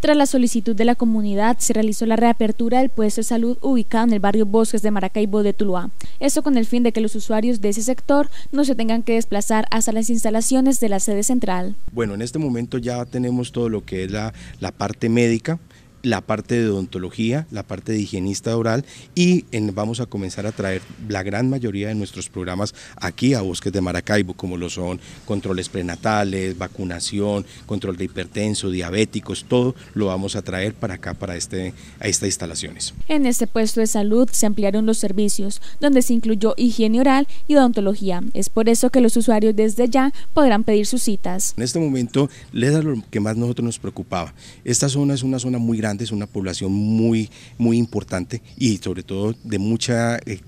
Tras la solicitud de la comunidad, se realizó la reapertura del puesto de salud ubicado en el barrio Bosques de Maracaibo de Tuluá. Eso con el fin de que los usuarios de ese sector no se tengan que desplazar hasta las instalaciones de la sede central. Bueno, en este momento ya tenemos todo lo que es la, la parte médica, la parte de odontología, la parte de higienista oral y vamos a comenzar a traer la gran mayoría de nuestros programas aquí a Bosques de Maracaibo, como lo son controles prenatales, vacunación, control de hipertenso, diabéticos, todo lo vamos a traer para acá, para este, a estas instalaciones. En este puesto de salud se ampliaron los servicios, donde se incluyó higiene oral y odontología. Es por eso que los usuarios desde ya podrán pedir sus citas. En este momento, les lo que más nosotros nos preocupaba. Esta zona es una zona muy grande es una población muy, muy importante y sobre todo de mucha eh,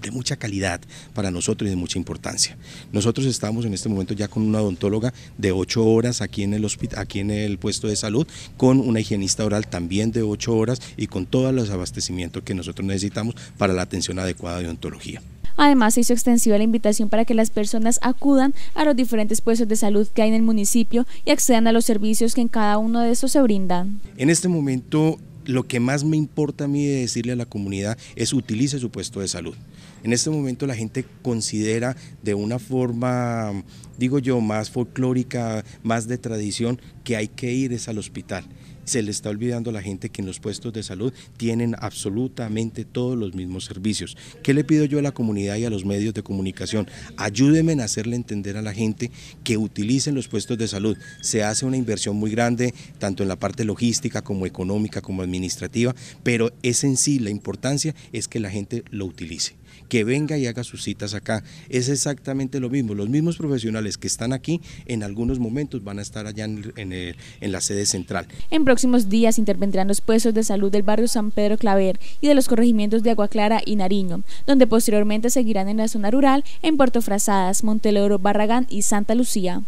de mucha calidad para nosotros y de mucha importancia. Nosotros estamos en este momento ya con una odontóloga de 8 horas aquí en el hospital, aquí en el puesto de salud, con una higienista oral también de 8 horas y con todos los abastecimientos que nosotros necesitamos para la atención adecuada de odontología. Además, se hizo extensiva la invitación para que las personas acudan a los diferentes puestos de salud que hay en el municipio y accedan a los servicios que en cada uno de estos se brindan. En este momento lo que más me importa a mí de decirle a la comunidad es utilice su puesto de salud. En este momento la gente considera de una forma, digo yo, más folclórica, más de tradición, que hay que ir al hospital. Se le está olvidando a la gente que en los puestos de salud tienen absolutamente todos los mismos servicios. ¿Qué le pido yo a la comunidad y a los medios de comunicación? Ayúdenme en hacerle entender a la gente que utilicen los puestos de salud. Se hace una inversión muy grande, tanto en la parte logística como económica, como administrativa administrativa, pero es en sí la importancia es que la gente lo utilice que venga y haga sus citas acá. Es exactamente lo mismo. Los mismos profesionales que están aquí en algunos momentos van a estar allá en, la sede central. En próximos días intervendrán los puestos de salud del barrio San Pedro Claver y de los corregimientos de Agua Clara y Nariño, donde posteriormente seguirán en la zona rural en Puerto Frazadas, Monteloro, Barragán y Santa Lucía.